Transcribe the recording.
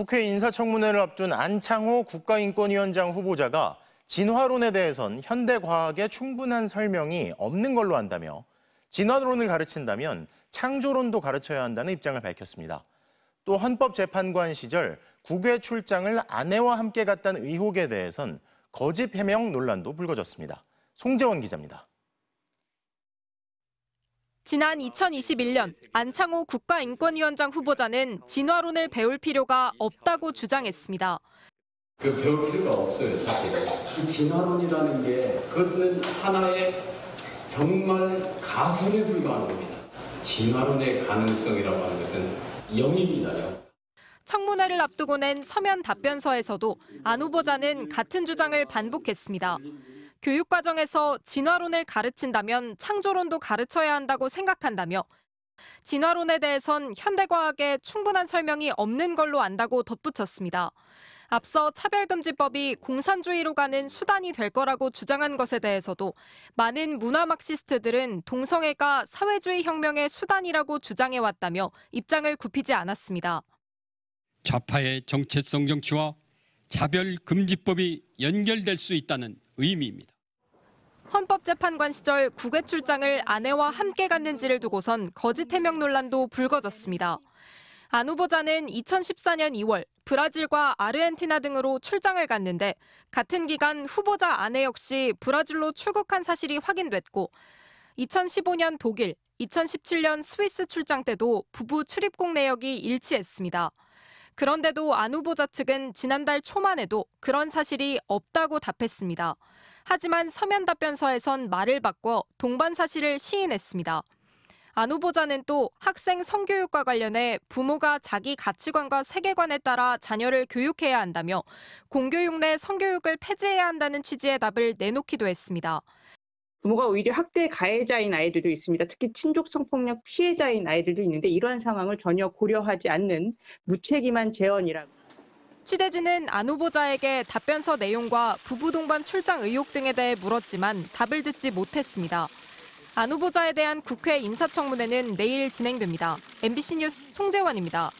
국회 인사청문회를 앞둔 안창호 국가인권위원장 후보자가 진화론에 대해선 현대과학에 충분한 설명이 없는 걸로 한다며 진화론을 가르친다면 창조론도 가르쳐야 한다는 입장을 밝혔습니다. 또 헌법재판관 시절 국외 출장을 아내와 함께 갔다는 의혹에 대해선 거짓 해명 논란도 불거졌습니다. 송재원 기자입니다. 지난 2021년 안창호 국가인권위원장 후보자는 진화론을 배울 필요가 없다고 주장했습니다. 그 배울 필요가 없어요, 사실. 이 진화론이라는 게 그것은 하나의 정말 가설에 불과한 겁니다. 진화론의 가능성이라고 하는 것은 0입니다. 청문회를 앞두고 낸 서면 답변서에서도 안 후보자는 같은 주장을 반복했습니다. 교육과정에서 진화론을 가르친다면 창조론도 가르쳐야 한다고 생각한다며 진화론에 대해선 현대과학에 충분한 설명이 없는 걸로 안다고 덧붙였습니다. 앞서 차별금지법이 공산주의로 가는 수단이 될 거라고 주장한 것에 대해서도 많은 문화막시스트들은 동성애가 사회주의 혁명의 수단이라고 주장해왔다며 입장을 굽히지 않았습니다. 좌파의 정체성 정치와 자별금지법이 연결될 수 있다는 의미입니다. 헌법재판관 시절 국외 출장을 아내와 함께 갔는지를 두고선 거짓 해명 논란도 불거졌습니다. 안 후보자는 2014년 2월 브라질과 아르헨티나 등으로 출장을 갔는데 같은 기간 후보자 아내 역시 브라질로 출국한 사실이 확인됐고 2015년 독일, 2017년 스위스 출장 때도 부부 출입국 내역이 일치했습니다. 그런데도 안 후보자 측은 지난달 초만 해도 그런 사실이 없다고 답했습니다. 하지만 서면 답변서에선 말을 바꿔 동반 사실을 시인했습니다. 안 후보자는 또 학생 성교육과 관련해 부모가 자기 가치관과 세계관에 따라 자녀를 교육해야 한다며 공교육 내 성교육을 폐지해야 한다는 취지의 답을 내놓기도 했습니다. 부모가 오히려 학대 가해자인 아이들도 있습니다. 특히 친족 성폭력 피해자인 아이들도 있는데 이러한 상황을 전혀 고려하지 않는 무책임한 재언이라고. 취재진은 안 후보자에게 답변서 내용과 부부 동반 출장 의혹 등에 대해 물었지만 답을 듣지 못했습니다. 안 후보자에 대한 국회 인사청문회는 내일 진행됩니다. MBC 뉴스 송재환입니다.